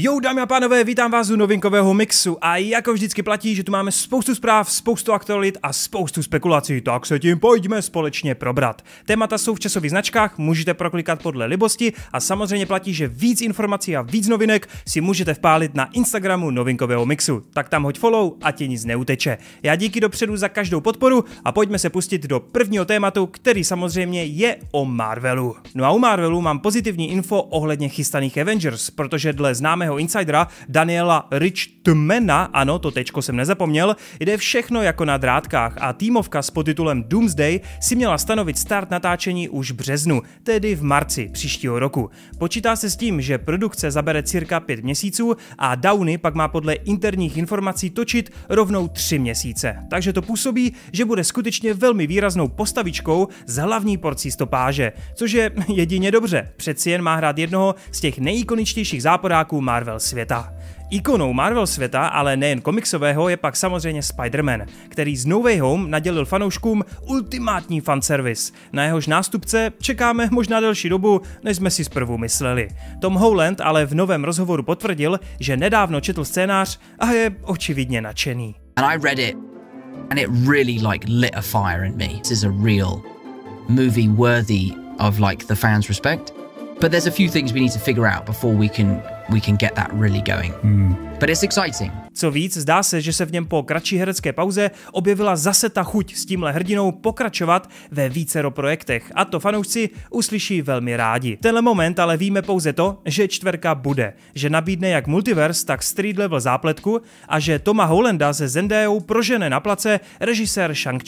Jo, dámy a pánové, vítám vás u novinkového mixu a jako vždycky platí, že tu máme spoustu zpráv, spoustu aktualit a spoustu spekulací, tak se tím pojďme společně probrat. Témata jsou v časových značkách, můžete proklikat podle libosti a samozřejmě platí, že víc informací a víc novinek si můžete vpálit na Instagramu novinkového mixu, tak tam hoď follow a ti nic neuteče. Já díky dopředu za každou podporu a pojďme se pustit do prvního tématu, který samozřejmě je o Marvelu. No a u Marvelu mám pozitivní info ohledně chystaných Avengers, protože dle známého známého insidera Daniela Richtmana, ano, to tečko jsem nezapomněl, jde všechno jako na drátkách a týmovka s podtitulem Doomsday si měla stanovit start natáčení už v březnu, tedy v marci příštího roku. Počítá se s tím, že produkce zabere cirka pět měsíců a Downy pak má podle interních informací točit rovnou tři měsíce. Takže to působí, že bude skutečně velmi výraznou postavičkou z hlavní porcí stopáže, což je jedině dobře. Přeci jen má hrát jednoho z těch nejikoničtějších záporáků má Marvel světa. Ikonou Marvel světa, ale nejen komiksového, je pak samozřejmě Spider-Man, který z No Way Home nadělil fanouškům ultimátní fanservice. Na jehož nástupce čekáme možná delší dobu, než jsme si zprvu mysleli. Tom Holland ale v novém rozhovoru potvrdil, že nedávno četl scénář a je očividně nadšený. And I read it and it really like lit a fire in me. This is a real movie worthy of like the fans respect. But there's a few things we need to figure out before we can we can get that really going. Mm. But it's exciting. Co víc, zdá se, že se v něm po kratší herecké pauze objevila zase ta chuť s tímhle hrdinou pokračovat ve vícero projektech. A to fanoušci uslyší velmi rádi. Tenhle moment ale víme pouze to, že čtverka bude. Že nabídne jak multiverse, tak street level zápletku a že Toma Holanda se Zendajou prožene na place režisér shang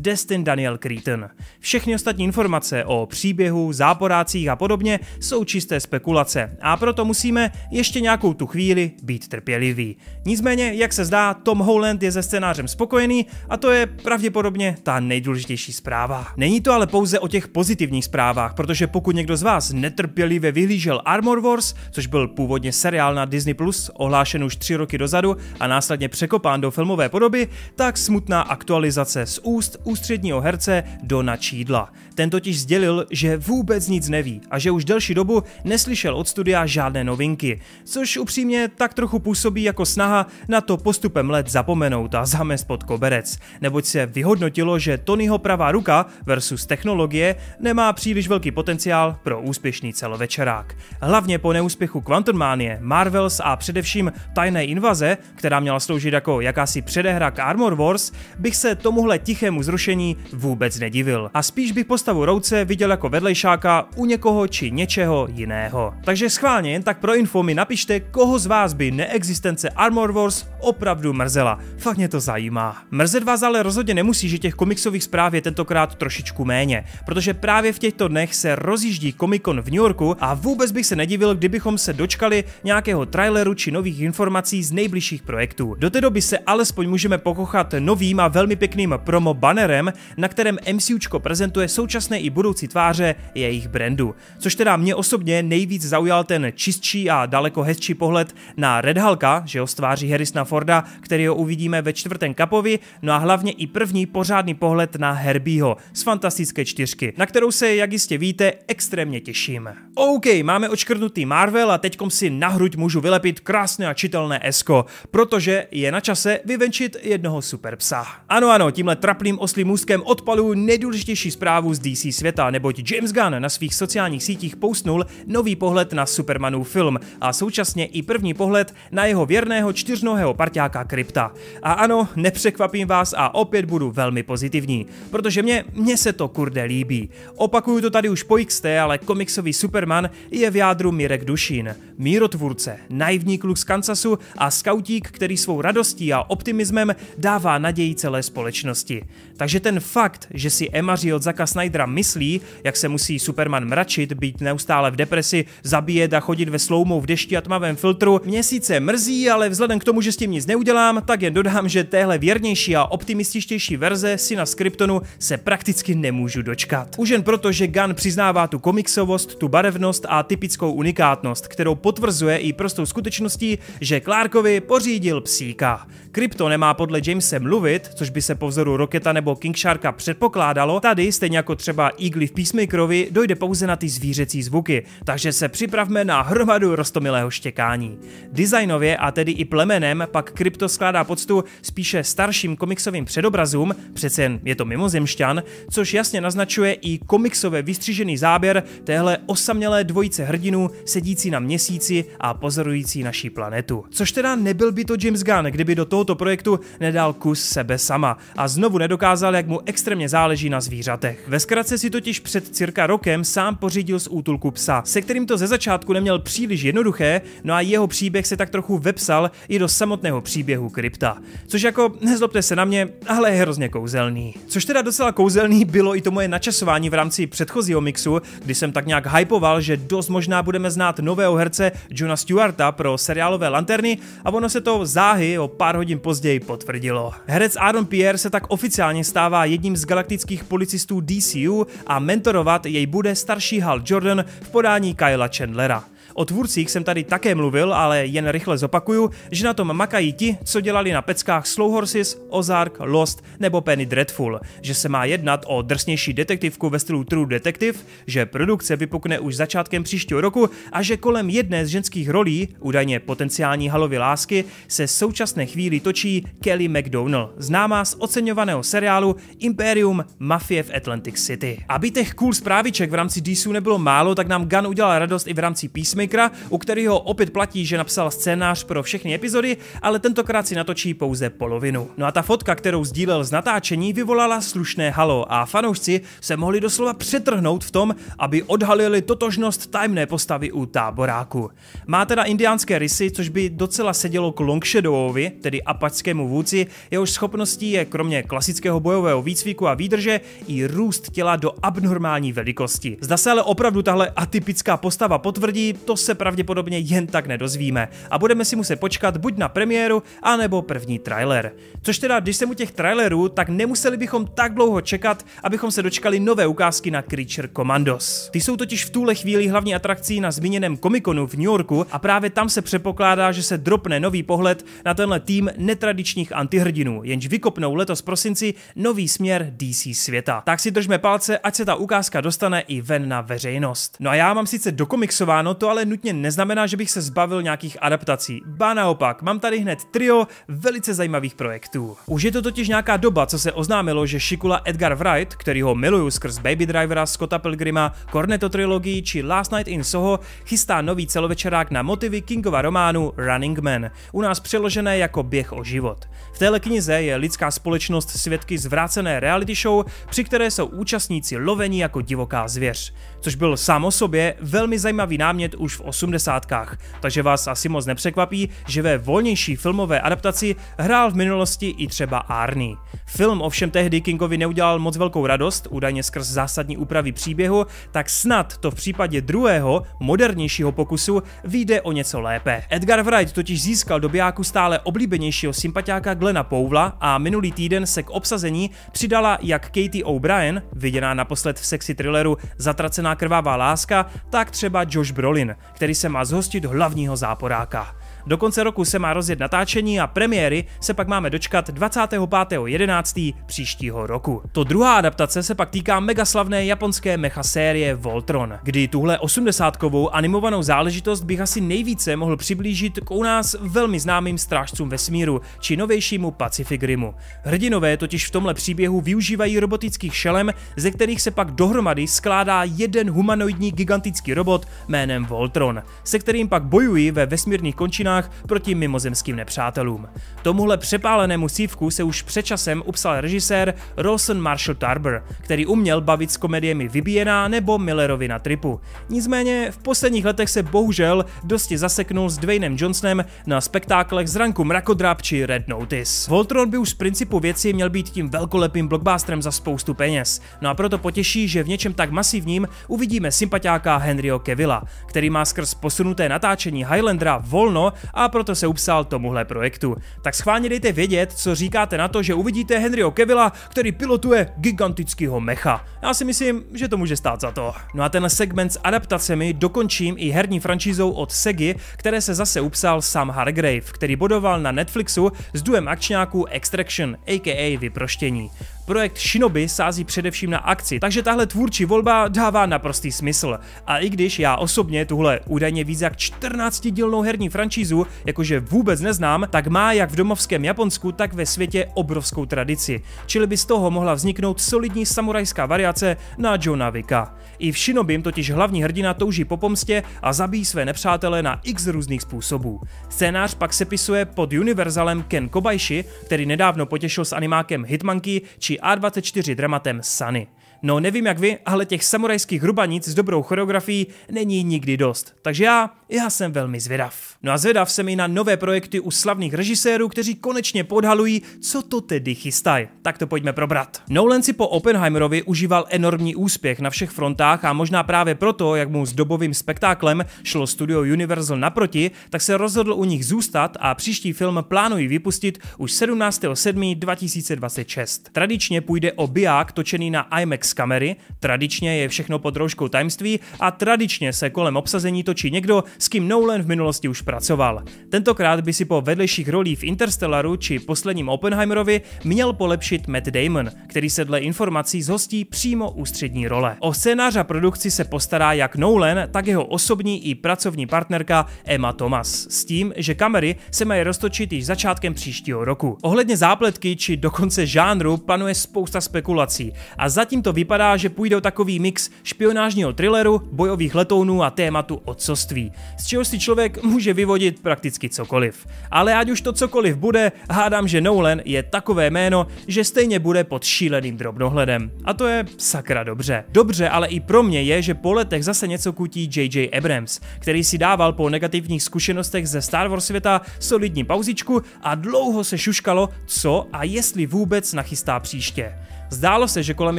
Destin Daniel Creighton. Všechny ostatní informace o příběhu, záporácích a podobně jsou čisté spekulace. A proto musíme ještě nějakou tu chvíli být trpělivý. Nicméně, jak se zdá, Tom Holland je se scénářem spokojený a to je pravděpodobně ta nejdůležitější zpráva. Není to ale pouze o těch pozitivních zprávách, protože pokud někdo z vás netrpělivě vyhlížel Armor Wars, což byl původně seriál na Disney+, Plus, ohlášen už tři roky dozadu a následně překopán do filmové podoby, tak smutná aktualizace z úst ústředního herce do načídla. Ten totiž sdělil, že vůbec nic neví a že už delší dobu neslyšel od studia žádné novinky lidi, což upřímně tak trochu působí jako snaha na to postupem let zapomenout a zamést pod koberec, neboť se vyhodnotilo, že Tonyho pravá ruka versus technologie nemá příliš velký potenciál pro úspěšný celovečerák. Hlavně po neúspěchu Quantumanie, Marvels a především Tajné invaze, která měla sloužit jako jakási předehra k Armor Wars, bych se tomuhle tichému zrušení vůbec nedivil. A spíš bych postavu Rouce viděl jako vedlejšáka u někoho či něčeho jiného. Takže schválně jen tak pro info po mi napište, koho z vás by neexistence Armor Wars opravdu mrzela. Fakt mě to zajímá. Mrzet vás ale rozhodně nemusí, že těch komiksových zpráv je tentokrát trošičku méně, protože právě v těchto dnech se rozjíždí Comic Con v New Yorku a vůbec bych se nedivil, kdybychom se dočkali nějakého traileru či nových informací z nejbližších projektů. Do té doby se alespoň můžeme pokochat novým a velmi pěkným promo bannerem, na kterém MCUčko prezentuje současné i budoucí tváře jejich brandu. Což teda mě osobně nejvíc zaujal ten čistší a daleko hezčí pohled na Red Hulka, že ho stváří Harrisona Forda, který ho uvidíme ve čtvrtém kapovi, no a hlavně i první pořádný pohled na Herbieho z Fantastické čtyřky, na kterou se, jak jistě víte, extrémně těším. OK, máme očkrtnutý Marvel a teďkom si na hruď můžu vylepit krásné a čitelné esko, protože je na čase vyvenčit jednoho superpsa. Ano, ano, tímhle trapným oslým můstkem odpaluju nejdůležitější zprávu z DC světa, neboť James Gunn na svých sociálních sítích postnul nový pohled na Supermanův film, a současně i první pohled na jeho věrného čtyřnohého parťáka Krypta. A ano, nepřekvapím vás a opět budu velmi pozitivní, protože mě, mě se to kurde líbí. Opakuju to tady už po XT, ale komiksový Superman je v jádru Mirek Dušín, mírotvůrce, naivní kluk z Kansasu a skautík, který svou radostí a optimismem dává naději celé společnosti. Takže ten fakt, že si Emaři od Zaka Snydera myslí, jak se musí Superman mračit, být neustále v depresi, zabíjet a chodit ve sloumou v dešti a tmavém filtru měsíce mrzí, ale vzhledem k tomu, že s tím nic neudělám, tak jen dodám, že téhle věrnější a optimističtější verze si na Kryptonu se prakticky nemůžu dočkat. Už jen proto, že Gun přiznává tu komiksovost, tu barevnost a typickou unikátnost, kterou potvrzuje i prostou skutečností, že Clarkovi pořídil psíka. Krypto nemá podle Jamese mluvit, což by se po vzoru Roketa nebo King Sharka předpokládalo, tady stejně jako třeba Eagle v Peacemakerovi dojde pouze na ty zvířecí zvuky, takže se připravme na hromadu roz roztomilého štěkání. Designově a tedy i plemenem pak Krypto skládá poctu spíše starším komiksovým předobrazům, přece jen je to mimozemšťan, což jasně naznačuje i komiksové vystřižený záběr téhle osamělé dvojice hrdinů sedící na měsíci a pozorující naší planetu. Což teda nebyl by to James Gunn, kdyby do tohoto projektu nedal kus sebe sama a znovu nedokázal, jak mu extrémně záleží na zvířatech. Ve zkratce si totiž před cirka rokem sám pořídil z útulku psa, se kterým to ze začátku neměl příliš jedno jednoduché, no a jeho příběh se tak trochu vepsal i do samotného příběhu krypta. Což jako, nezlobte se na mě, ale je hrozně kouzelný. Což teda docela kouzelný bylo i to moje načasování v rámci předchozího mixu, kdy jsem tak nějak hypoval, že dost možná budeme znát nového herce Johna Stewarta pro seriálové lanterny a ono se to záhy o pár hodin později potvrdilo. Herec Aaron Pierre se tak oficiálně stává jedním z galaktických policistů DCU a mentorovat jej bude starší Hal Jordan v podání Kyla Chandlera. O tvůrcích jsem tady také mluvil, ale jen rychle zopakuju, že na tom makají ti, co dělali na peckách Slow Horses, Ozark, Lost nebo Penny Dreadful, že se má jednat o drsnější detektivku ve stylu True Detective, že produkce vypukne už začátkem příštího roku a že kolem jedné z ženských rolí, údajně potenciální halovy lásky, se současné chvíli točí Kelly McDonnell, známá z oceňovaného seriálu Imperium Mafie v Atlantic City. Aby těch cool zpráviček v rámci DCU nebylo málo, tak nám Gun udělal radost i v rámci písmy, Likra, u kterého opět platí, že napsal scénář pro všechny epizody, ale tentokrát si natočí pouze polovinu. No a ta fotka, kterou sdílel z natáčení, vyvolala slušné halo a fanoušci se mohli doslova přetrhnout v tom, aby odhalili totožnost tajemné postavy u táboráku. Má teda indiánské rysy, což by docela sedělo k Longshadowovi, tedy apačskému vůdci, jehož schopností je kromě klasického bojového výcviku a výdrže i růst těla do abnormální velikosti. Zda se ale opravdu tahle atypická postava potvrdí, to se pravděpodobně jen tak nedozvíme a budeme si muset počkat buď na premiéru, anebo první trailer. Což teda, když jsem u těch trailerů, tak nemuseli bychom tak dlouho čekat, abychom se dočkali nové ukázky na Creature Commandos. Ty jsou totiž v tuhle chvíli hlavní atrakcí na zmíněném komikonu v New Yorku a právě tam se předpokládá, že se dropne nový pohled na tenhle tým netradičních antihrdinů, jenž vykopnou letos prosinci nový směr DC světa. Tak si držme palce, ať se ta ukázka dostane i ven na veřejnost. No a já mám sice dokomiksováno to, ale ale nutně neznamená, že bych se zbavil nějakých adaptací. Ba naopak, mám tady hned trio velice zajímavých projektů. Už je to totiž nějaká doba, co se oznámilo, že šikula Edgar Wright, který ho miluju skrz Baby Drivera, Scotta Pilgrima, Cornetto trilogii či Last Night in Soho, chystá nový celovečerák na motivy Kingova románu Running Man, u nás přeložené jako Běh o život. V téhle knize je lidská společnost svědky zvrácené reality show, při které jsou účastníci loveni jako divoká zvěř, což byl sám o sobě velmi zajímavý námět už už v osmdesátkách, takže vás asi moc nepřekvapí, že ve volnější filmové adaptaci hrál v minulosti i třeba Arnie. Film ovšem tehdy Kingovi neudělal moc velkou radost, údajně skrz zásadní úpravy příběhu, tak snad to v případě druhého, modernějšího pokusu, vyjde o něco lépe. Edgar Wright totiž získal do bijáku stále oblíbenějšího sympatiáka Glena Poula a minulý týden se k obsazení přidala jak Katie O'Brien, viděná naposled v sexy thrilleru Zatracená krvavá láska, tak třeba Josh Brolin který se má zhostit hlavního záporáka. Do konce roku se má rozjet natáčení a premiéry se pak máme dočkat 25.11. příštího roku. To druhá adaptace se pak týká megaslavné japonské mecha série Voltron, kdy tuhle 80 animovanou záležitost bych asi nejvíce mohl přiblížit k u nás velmi známým strážcům vesmíru či novějšímu Pacific Rimu. Hrdinové totiž v tomhle příběhu využívají robotických šelem, ze kterých se pak dohromady skládá jeden humanoidní gigantický robot jménem Voltron, se kterým pak bojují ve vesmírných končinách bitevách proti mimozemským nepřátelům. Tomuhle přepálenému sívku se už předčasem upsal režisér Rosen Marshall Tarber, který uměl bavit s komediemi Vybíjená nebo Millerovi na tripu. Nicméně v posledních letech se bohužel dosti zaseknul s Dwaynem Johnsonem na spektáklech z ranku Mrakodrap či Red Notice. Voltron by už z principu věci měl být tím velkolepým blockbusterem za spoustu peněz, no a proto potěší, že v něčem tak masivním uvidíme sympatiáka Henryho Kevilla, který má skrz posunuté natáčení Highlandera volno a proto se upsal tomuhle projektu. Tak schválně dejte vědět, co říkáte na to, že uvidíte Henryho Kevila, který pilotuje gigantického mecha. Já si myslím, že to může stát za to. No a ten segment s adaptacemi dokončím i herní franšízou od Segi, které se zase upsal Sam Hargrave, který bodoval na Netflixu s duem akčňáků Extraction, aka Vyproštění. Projekt Shinobi sází především na akci, takže tahle tvůrčí volba dává naprostý smysl. A i když já osobně tuhle údajně víc jak 14-dílnou herní franšízu jakože vůbec neznám, tak má jak v domovském Japonsku, tak ve světě obrovskou tradici. Čili by z toho mohla vzniknout solidní samurajská variace na Johna Vika. I v Shinobi totiž hlavní hrdina touží po pomstě a zabíjí své nepřátele na x různých způsobů. Scénář pak se pisuje pod univerzalem Ken Kobayashi, který nedávno potěšil s animákem Hitmanky, či a24 dramatem Sany. No nevím jak vy, ale těch samurajských hrubanic s dobrou choreografií není nikdy dost. Takže já, já jsem velmi zvědav. No a zvědav jsem i na nové projekty u slavných režisérů, kteří konečně podhalují, co to tedy chystají. Tak to pojďme probrat. Nolan si po Oppenheimerovi užíval enormní úspěch na všech frontách a možná právě proto, jak mu s dobovým spektáklem šlo studio Universal naproti, tak se rozhodl u nich zůstat a příští film plánují vypustit už 17.7.2026. Tradičně půjde o biák točený na IMAX z kamery, tradičně je všechno pod rouškou tajemství a tradičně se kolem obsazení točí někdo, s kým Nolan v minulosti už pracoval. Tentokrát by si po vedlejších rolí v Interstellaru či posledním Oppenheimerovi měl polepšit Matt Damon, který se dle informací zhostí přímo u střední role. O scénář a produkci se postará jak Nolan, tak jeho osobní i pracovní partnerka Emma Thomas, s tím, že kamery se mají roztočit již začátkem příštího roku. Ohledně zápletky či dokonce žánru panuje spousta spekulací a zatím to vypadá, že půjde o takový mix špionážního thrilleru, bojových letounů a tématu otcovství, z čeho si člověk může vyvodit prakticky cokoliv. Ale ať už to cokoliv bude, hádám, že Nolan je takové jméno, že stejně bude pod šíleným drobnohledem. A to je sakra dobře. Dobře, ale i pro mě je, že po letech zase něco kutí J.J. Abrams, který si dával po negativních zkušenostech ze Star Wars světa solidní pauzičku a dlouho se šuškalo, co a jestli vůbec nachystá příště. Zdálo se, že kolem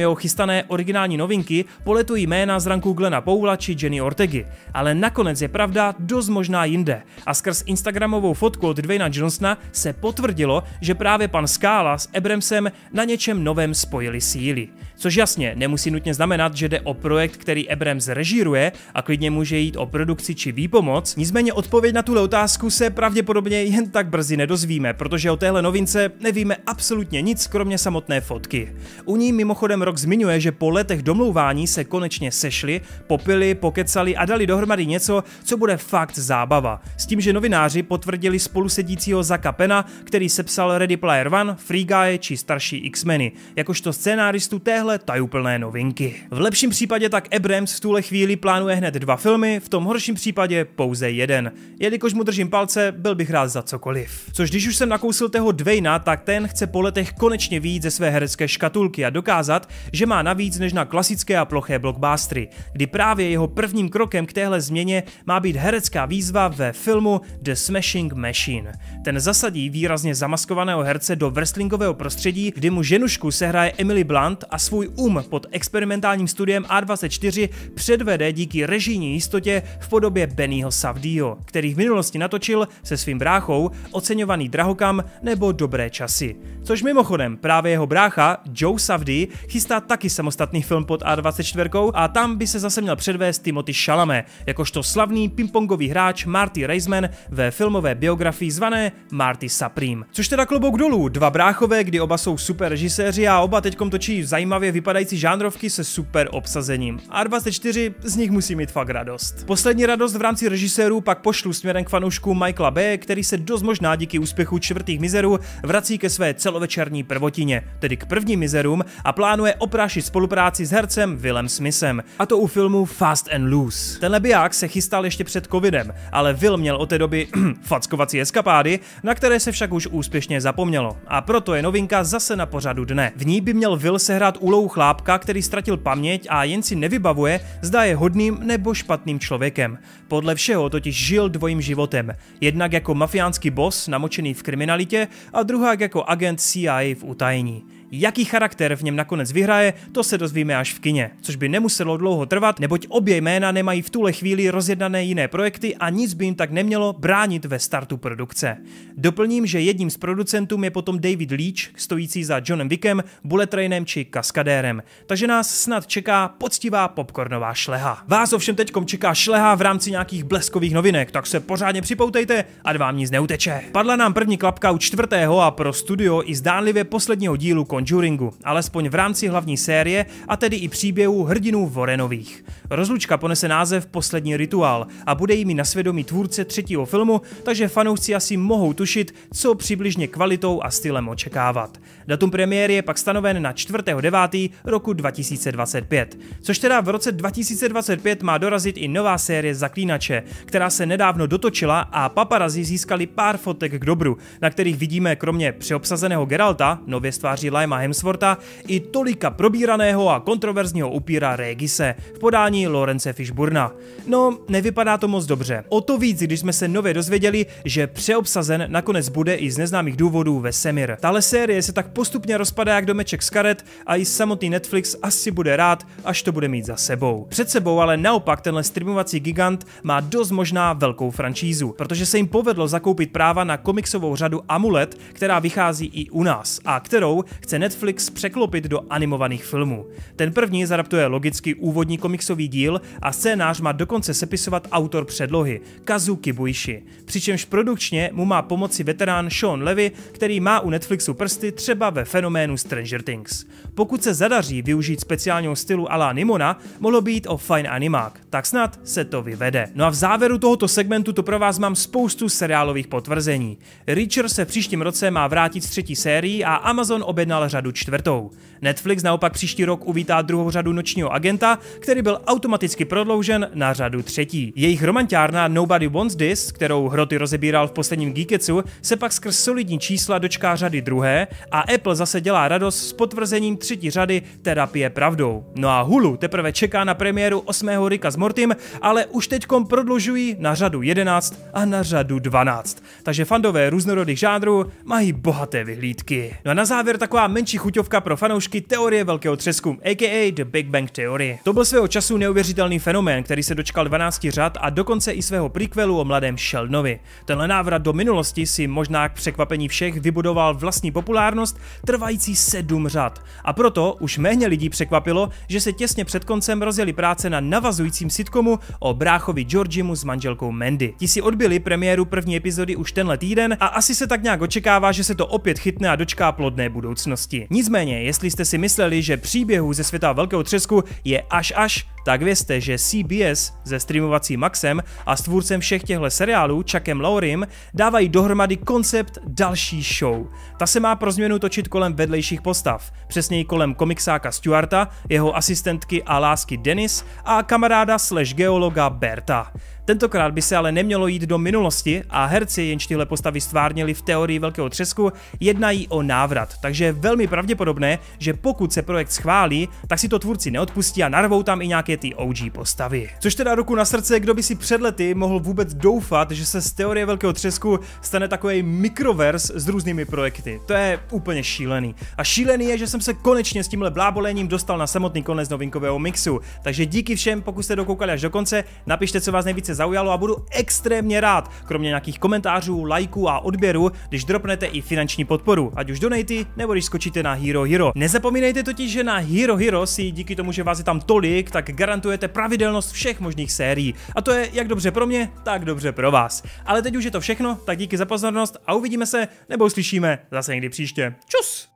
jeho chystané originální novinky poletují jména z ranku Glena Poula či Jenny Ortegy, ale nakonec je pravda dost možná jinde. A skrz Instagramovou fotku od Dwayna Johnsona se potvrdilo, že právě pan Skála s Ebremsem na něčem novém spojili síly. Což jasně nemusí nutně znamenat, že jde o projekt, který Ebrems režíruje a klidně může jít o produkci či výpomoc, nicméně odpověď na tuhle otázku se pravděpodobně jen tak brzy nedozvíme, protože o téhle novince nevíme absolutně nic, kromě samotné fotky. U ní mimochodem rok zmiňuje, že po letech domlouvání se konečně sešli, popili, pokecali a dali dohromady něco, co bude fakt zábava. S tím, že novináři potvrdili spolusedícího Zaka Pena, který sepsal Ready Player One, Free Guy či starší X-meny, jakožto scénáristu téhle tajuplné novinky. V lepším případě tak Abrams v tuhle chvíli plánuje hned dva filmy, v tom horším případě pouze jeden. Jelikož mu držím palce, byl bych rád za cokoliv. Což když už jsem nakousil toho Dwayna, tak ten chce po letech konečně výjít ze své herecké škatulky titulky a dokázat, že má navíc než na klasické a ploché blockbustery, kdy právě jeho prvním krokem k téhle změně má být herecká výzva ve filmu The Smashing Machine. Ten zasadí výrazně zamaskovaného herce do wrestlingového prostředí, kdy mu ženušku sehraje Emily Blunt a svůj um pod experimentálním studiem A24 předvede díky režijní jistotě v podobě Bennyho Savdio, který v minulosti natočil se svým bráchou oceňovaný drahokam nebo dobré časy. Což mimochodem právě jeho brácha Joe Savdy chystá taky samostatný film pod A24 a tam by se zase měl předvést Timothy Chalamet, jakožto slavný pingpongový hráč Marty Reisman ve filmové biografii zvané Marty Supreme. Což teda klobouk dolů, dva bráchové, kdy oba jsou super režiséři a oba teďkom točí zajímavě vypadající žánrovky se super obsazením. A24 z nich musí mít fakt radost. Poslední radost v rámci režisérů pak pošlu směrem k fanoušku Michaela B., který se dost možná díky úspěchu čtvrtých mizerů vrací ke své celovečerní prvotině, tedy k první mizeru Oscarům a plánuje oprášit spolupráci s hercem Willem Smithem, a to u filmu Fast and Loose. Tenhle biák se chystal ještě před covidem, ale Will měl od té doby fackovací eskapády, na které se však už úspěšně zapomnělo. A proto je novinka zase na pořadu dne. V ní by měl Will sehrát úlohu chlápka, který ztratil paměť a jen si nevybavuje, zda je hodným nebo špatným člověkem. Podle všeho totiž žil dvojím životem. Jednak jako mafiánský boss namočený v kriminalitě a druhá jako agent CIA v utajení. Jaký charakter v něm nakonec vyhraje, to se dozvíme až v kině, což by nemuselo dlouho trvat, neboť obě jména nemají v tuhle chvíli rozjednané jiné projekty a nic by jim tak nemělo bránit ve startu produkce. Doplním, že jedním z producentů je potom David Leach, stojící za Johnem Wickem, Bullet Trainem či Kaskadérem, takže nás snad čeká poctivá popcornová šleha. Vás ovšem teďkom čeká šleha v rámci nějakých bleskových novinek, tak se pořádně připoutejte, ať vám nic neuteče. Padla nám první klapka u čtvrtého a pro studio i zdánlivě posledního dílu končí Conjuringu, alespoň v rámci hlavní série a tedy i příběhu hrdinů Vorenových. Rozlučka ponese název Poslední rituál a bude jimi na svědomí tvůrce třetího filmu, takže fanoušci asi mohou tušit, co přibližně kvalitou a stylem očekávat. Datum premiéry je pak stanoven na 4.9. roku 2025. Což teda v roce 2025 má dorazit i nová série Zaklínače, která se nedávno dotočila a paparazzi získali pár fotek k dobru, na kterých vidíme kromě přeobsazeného Geralta, nově stváří Lima Liama Hemswortha i tolika probíraného a kontroverzního upíra Regise v podání Lorence Fishburna. No, nevypadá to moc dobře. O to víc, když jsme se nově dozvěděli, že přeobsazen nakonec bude i z neznámých důvodů Vesemir. Tahle série se tak postupně rozpadá jak domeček z karet a i samotný Netflix asi bude rád, až to bude mít za sebou. Před sebou ale naopak tenhle streamovací gigant má dost možná velkou franšízu, protože se jim povedlo zakoupit práva na komiksovou řadu Amulet, která vychází i u nás a kterou chce Netflix překlopit do animovaných filmů. Ten první zaraptuje logicky úvodní komiksový díl a scénář má dokonce sepisovat autor předlohy, Kazuki Buishi. Přičemž produkčně mu má pomoci veterán Sean Levy, který má u Netflixu prsty třeba ve fenoménu Stranger Things. Pokud se zadaří využít speciálního stylu ala Nimona, mohlo být o fajn animák, tak snad se to vyvede. No a v závěru tohoto segmentu to pro vás mám spoustu seriálových potvrzení. Reacher se příštím roce má vrátit z třetí sérií a Amazon objednal vydal řadu čtvrtou. Netflix naopak příští rok uvítá druhou řadu nočního agenta, který byl automaticky prodloužen na řadu třetí. Jejich romantiárna Nobody Wants This, kterou Hroty rozebíral v posledním Geeketsu, se pak skrz solidní čísla dočká řady druhé a Apple zase dělá radost s potvrzením třetí řady terapie pravdou. No a Hulu teprve čeká na premiéru 8. Rika s Mortim, ale už teďkom prodlužují na řadu 11 a na řadu 12. Takže fandové různorodých žánrů mají bohaté vyhlídky. No a na závěr taková menší chuťovka pro fanoušky teorie velkého třesku, aka The Big Bang Theory. To byl svého času neuvěřitelný fenomén, který se dočkal 12 řad a dokonce i svého prequelu o mladém Sheldonovi. Tenhle návrat do minulosti si možná k překvapení všech vybudoval vlastní populárnost trvající sedm řad. A proto už méně lidí překvapilo, že se těsně před koncem rozjeli práce na navazujícím sitcomu o bráchovi Georgimu s manželkou Mandy. Ti si odbyli premiéru první epizody už tenhle týden a asi se tak nějak očekává, že se to opět chytne a dočká plodné budoucnosti budoucnosti. Nicméně, jestli jste si mysleli, že příběhů ze světa Velkého třesku je až až, tak vězte, že CBS se streamovacím Maxem a stvůrcem všech těchto seriálů, Chuckem Laurym, dávají dohromady koncept další show. Ta se má pro změnu točit kolem vedlejších postav, přesněji kolem komiksáka Stuarta, jeho asistentky a lásky Dennis a kamaráda slash geologa Berta. Tentokrát by se ale nemělo jít do minulosti a herci, jenž tyhle postavy stvárnili v teorii Velkého třesku, jednají o návrat, takže je velmi pravděpodobné, že pokud se projekt schválí, tak si to tvůrci neodpustí a narvou tam i nějaké je té OG postavy. Což teda ruku na srdce, kdo by si před lety mohl vůbec doufat, že se z teorie velkého třesku stane takový mikrovers s různými projekty. To je úplně šílený. A šílený je, že jsem se konečně s tímhle blábolením dostal na samotný konec novinkového mixu. Takže díky všem, pokud jste dokoukali až do konce, napište, co vás nejvíce zaujalo a budu extrémně rád, kromě nějakých komentářů, lajků a odběru, když dropnete i finanční podporu, ať už donaty nebo když skočíte na Hero Hero. Nezapomínejte totiž, že na Hero Hero si díky tomu, že vás je tam tolik, tak garantujete pravidelnost všech možných sérií. A to je jak dobře pro mě, tak dobře pro vás. Ale teď už je to všechno, tak díky za pozornost a uvidíme se nebo uslyšíme zase někdy příště. Čus!